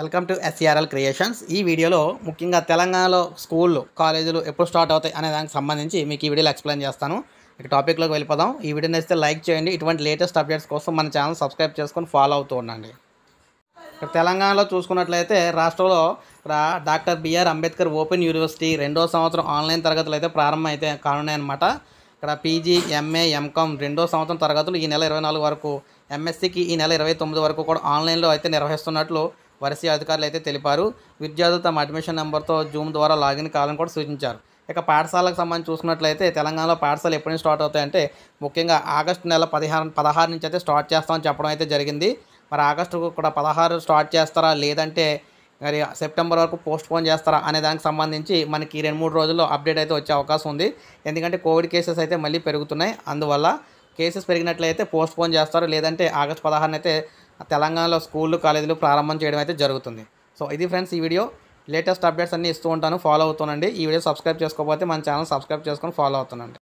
welcome to SCRL creations ఈ వీడియోలో ముఖ్యంగా తెలంగాణలో స్కూళ్ళు కాలేజీలు ఎప్పుడు స్టార్ట్ అవుతాయి అనే దానికి సంబంధించి మీకు ఈ వీడియోలో ఎక్స్ప్లెయిన్ చేస్తాను ఇక టాపిక్లోకి వెళ్ళిపోదాం ఈ వీడియో నేస్తే లైక్ చేయండి ఇటువంటి లేటెస్ట్ అప్డేట్స్ కోసం మన ఛానల్ సబ్స్క్రైబ్ చేసుకొని ఫాలో అవుతూ ఉండండి ఇక్కడ తెలంగాణలో చూసుకున్నట్లయితే రాష్ట్రంలో doctor B R Ambedkar open university రెండో సంవత్సరం ఆన్లైన్ తరగతులు అయితే ప్రారంభం అయితే కానున్నాయన్నమాట ఇక్కడ పీజీ ఎంఏ ఎంకామ్ రెండో సంవత్సరం తరగతులు ఈ నెల ఇరవై నాలుగు వరకు ఎంఎస్సికి ఈ నెల ఇరవై తొమ్మిది వరకు కూడా ఆన్లైన్లో అయితే నిర్వహిస్తున్నట్లు వరసీ అధికారులు అయితే తెలిపారు విద్యార్థులు తమ అడ్మిషన్ నెంబర్తో జూమ్ ద్వారా లాగిన్ కావాలని కూడా సూచించారు ఇక పాఠశాలకు సంబంధించి చూసుకున్నట్లయితే తెలంగాణలో పాఠశాలలు ఎప్పుడు నుంచి స్టార్ట్ అవుతాయంటే ముఖ్యంగా ఆగస్టు నెల పదిహారు పదహారు నుంచి అయితే స్టార్ట్ చేస్తామని చెప్పడం అయితే జరిగింది మరి ఆగస్టు కూడా పదహారు స్టార్ట్ చేస్తారా లేదంటే మరి సెప్టెంబర్ వరకు పోస్ట్ పోన్ చేస్తారా అనే దానికి సంబంధించి మనకి రెండు మూడు రోజుల్లో అప్డేట్ అయితే వచ్చే అవకాశం ఉంది ఎందుకంటే కోవిడ్ కేసెస్ అయితే మళ్ళీ పెరుగుతున్నాయి అందువల్ల కేసెస్ పెరిగినట్లయితే పోస్ట్ పోన్ చేస్తారు లేదంటే ఆగస్ట్ పదహారునైతే అయితే తెలంగాణలో స్కూళ్ళు కాలేజీలు ప్రారంభం చేయడం అయితే జరుగుతుంది సో ఇది ఫ్రెండ్స్ ఈ వీడియో లేటెస్ట్ అప్డేట్స్ అన్నీ ఇస్తూ ఉంటాను ఫాలో అవుతానండి ఈ వీడియో సబ్స్క్రైబ్ చేసుకోకపోతే మన ఛానల్ సబ్స్క్రైబ్ చేసుకొని ఫాలో అవుతానండి